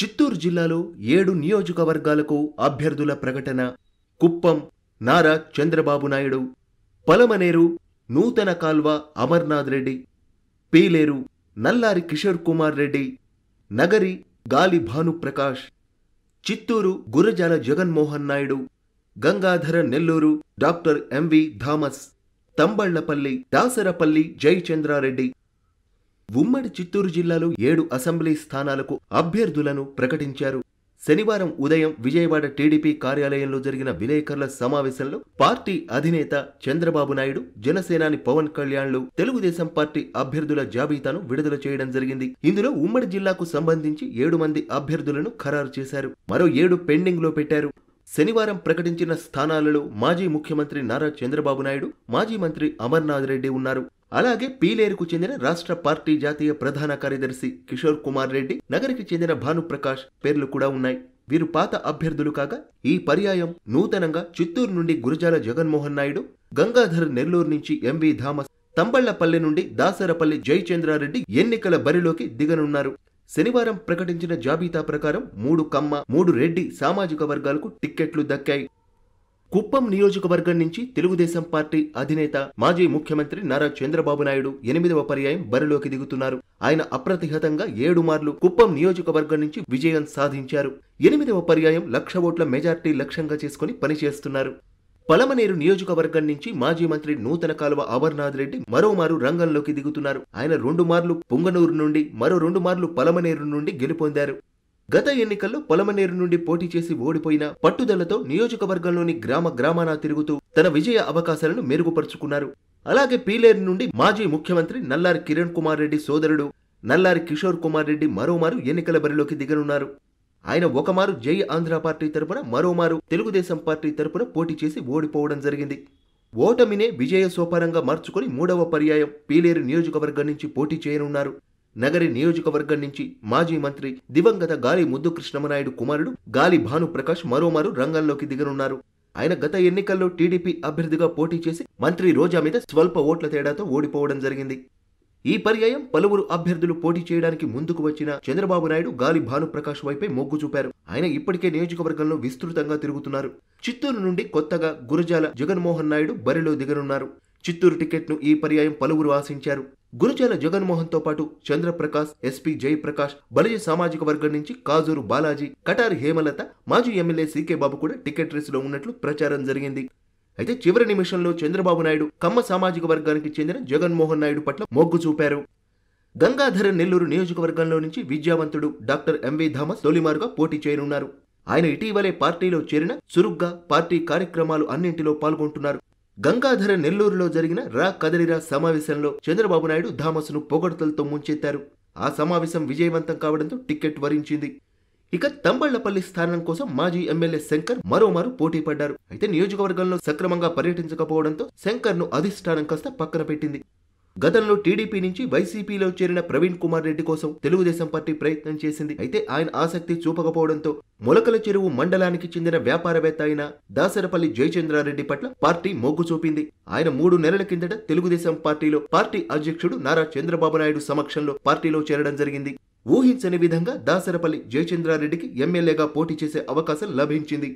చిత్తూరు జిల్లాలో ఏడు నియోజకవర్గాలకు అభ్యర్థుల ప్రకటన కుప్పం నారా చంద్రబాబు నాయుడు పలమనేరు నూతన కాల్వ Amarnath Reddy Pileru Nallari Kishore Kumar Reddy Nagari Gali Bhanuprakash Chittoor Gurazala Jaganmohan Naidu Gangadhara Nellore doctor MV Thomas Thamballapalle Dasarapalli Jayachandrareddy ఉమ్మడి చిత్తూరు జిల్లాలో ఏడు అసెంబ్లీ స్థానాలకు అభ్యర్థులను ప్రకటించారు శనివారం ఉదయం విజయవాడ టీడీపీ కార్యాలయంలో జరిగిన విలేకరుల సమావేశంలో పార్టీ అధినేత చంద్రబాబు నాయుడు జనసేనాని పవన్ కళ్యాణ్లు తెలుగుదేశం పార్టీ అభ్యర్థుల జాబితాను విడుదల చేయడం జరిగింది ఇందులో ఉమ్మడి జిల్లాకు సంబంధించి ఏడు మంది అభ్యర్థులను ఖరారు చేశారు మరో ఏడు పెండింగ్ లో పెట్టారు శనివారం ప్రకటించిన స్థానాలలో మాజీ ముఖ్యమంత్రి నారా చంద్రబాబు నాయుడు మాజీ మంత్రి అమర్నాథ్ రెడ్డి ఉన్నారు అలాగే పీలేరుకు చెందిన రాష్ట్ర పార్టీ జాతీయ ప్రధాన కార్యదర్శి కిషోర్ కుమార్ రెడ్డి నగరికి చెందిన భానుప్రకాష్ పేర్లు కూడా ఉన్నాయి వీరు పాత అభ్యర్థులు కాగా ఈ పర్యాయం నూతనంగా చిత్తూరు నుండి గురజాల జగన్మోహన్ నాయుడు గంగాధర్ నెల్లూరు నుంచి ఎంవి ధామస్ తంబళ్లపల్లి నుండి దాసరపల్లి జయచంద్రారెడ్డి ఎన్నికల బరిలోకి దిగనున్నారు శనివారం ప్రకటించిన జాబితా ప్రకారం మూడు కమ్మ మూడు రెడ్డి సామాజిక వర్గాలకు టిక్కెట్లు దక్కాయి కుప్పం నియోజకవర్గం నుంచి తెలుగుదేశం పార్టీ అధినేత మాజీ ముఖ్యమంత్రి నారా చంద్రబాబు నాయుడు ఎనిమిదవ పర్యాయం బరిలోకి దిగుతున్నారు ఆయన అప్రతిహతంగా ఏడు మార్లు కుప్పం నియోజకవర్గం నుంచి విజయం సాధించారు ఎనిమిదవ పర్యాయం లక్ష ఓట్ల మెజార్టీ లక్ష్యంగా చేసుకుని పనిచేస్తున్నారు పలమనేరు నియోజకవర్గం నుంచి మాజీ మంత్రి నూతన కాలువ అమర్నాథ్ రెడ్డి మరోమారు రంగంలోకి దిగుతున్నారు ఆయన రెండు మార్లు పుంగనూరు నుండి మరో రెండు మార్లు పలమనేరు నుండి గెలుపొందారు గత ఎన్నికల్లో పొలమనేరు నుండి పోటీ చేసి ఓడిపోయిన పట్టుదలతో నియోజకవర్గంలోని గ్రామ గ్రామాన తిరుగుతూ తన విజయ అవకాశాలను మెరుగుపరుచుకున్నారు అలాగే పీలేరు నుండి మాజీ ముఖ్యమంత్రి నల్లారి కిరణ్ కుమార్ రెడ్డి సోదరుడు నల్లారి కిషోర్ కుమార్ రెడ్డి మరోమారు ఎన్నికల బరిలోకి దిగనున్నారు ఆయన ఒకమారు జై ఆంధ్ర పార్టీ తరపున మరోమారు తెలుగుదేశం పార్టీ తరపున పోటీ చేసి ఓడిపోవడం జరిగింది ఓటమినే విజయ సోపానంగా మార్చుకుని మూడవ పర్యాయం పీలేరు నియోజకవర్గం నుంచి పోటీ చేయనున్నారు నగరి నియోజకవర్గం నుంచి మాజీ మంత్రి దివంగత గాలి ముద్దు కృష్ణమనాయుడు కుమారుడు గాలి భానుప్రకాష్ మరోమారు రంగంలోకి దిగనున్నారు ఆయన గత ఎన్నికల్లో టీడీపీ అభ్యర్థిగా పోటీ చేసి మంత్రి రోజా మీద స్వల్ప ఓట్ల తేడాతో ఓడిపోవడం జరిగింది ఈ పర్యాయం పలువురు అభ్యర్థులు పోటీ చేయడానికి ముందుకు వచ్చిన చంద్రబాబు నాయుడు గాలి భానుప్రకాష్ వైపే మొగ్గు చూపారు ఆయన ఇప్పటికే నియోజకవర్గంలో విస్తృతంగా తిరుగుతున్నారు చిత్తూరు నుండి కొత్తగా గురజాల జగన్మోహన్ నాయుడు బరిలో దిగనున్నారు చిత్తూరు టికెట్ను ఈ పర్యాయం పలువురు ఆశించారు జగన్మోహన్ జగన్మోహన్తో పాటు చంద్రప్రకాష్ ఎస్పీ జయప్రకాష్ బలిజ సామాజిక వర్గం నుంచి కాజూరు బాలాజీ కటారి హేమలత మాజీ ఎమ్మెల్యే సీకే బాబు కూడా టికెట్ రేసులో ఉన్నట్లు ప్రచారం జరిగింది అయితే చివరి నిమిషంలో చంద్రబాబు నాయుడు కమ్మ సామాజిక వర్గానికి చెందిన జగన్మోహన్ నాయుడు పట్ల మొగ్గు చూపారు గంగాధర నెల్లూరు నియోజకవర్గంలో నుంచి విద్యావంతుడు డాక్టర్ ఎంవి ధామస్ తొలిమారుగా పోటీ చేయనున్నారు ఆయన ఇటీవలే పార్టీలో చేరిన చురుగ్గా పార్టీ కార్యక్రమాలు అన్నింటిలో పాల్గొంటున్నారు గంగాధర నెల్లూరులో జరిగిన రా కదలిరా సమావేశంలో చంద్రబాబు నాయుడు ధామసును పొగడ్తలతో ముంచెత్తారు ఆ సమావేశం విజయవంతం కావడంతో టికెట్ వరించింది ఇక తంబళ్లపల్లి స్థానం కోసం మాజీ ఎమ్మెల్యే శంకర్ మరోమారు పోటీ పడ్డారు అయితే నియోజకవర్గంలో సక్రమంగా పర్యటించకపోవడంతో శంకర్ ను అధిష్టానం కాస్త పక్కన పెట్టింది గతంలో టీడీపీ నుంచి వైసీపీలో చేరిన ప్రవీణ్ కుమార్ రెడ్డి కోసం తెలుగుదేశం పార్టీ ప్రయత్నం చేసింది అయితే ఆయన ఆసక్తి చూపకపోవడంతో మొలకల చెరువు మండలానికి చెందిన వ్యాపారవేత్త అయిన దాసరపల్లి జయచంద్రారెడ్డి పట్ల పార్టీ మొగ్గు చూపింది ఆయన మూడు నెలల కిందట తెలుగుదేశం పార్టీలో పార్టీ అధ్యక్షుడు నారా చంద్రబాబు నాయుడు సమక్షంలో పార్టీలో చేరడం జరిగింది ఊహించని విధంగా దాసరపల్లి జయచంద్రారెడ్డికి ఎమ్మెల్యేగా పోటీ చేసే అవకాశం లభించింది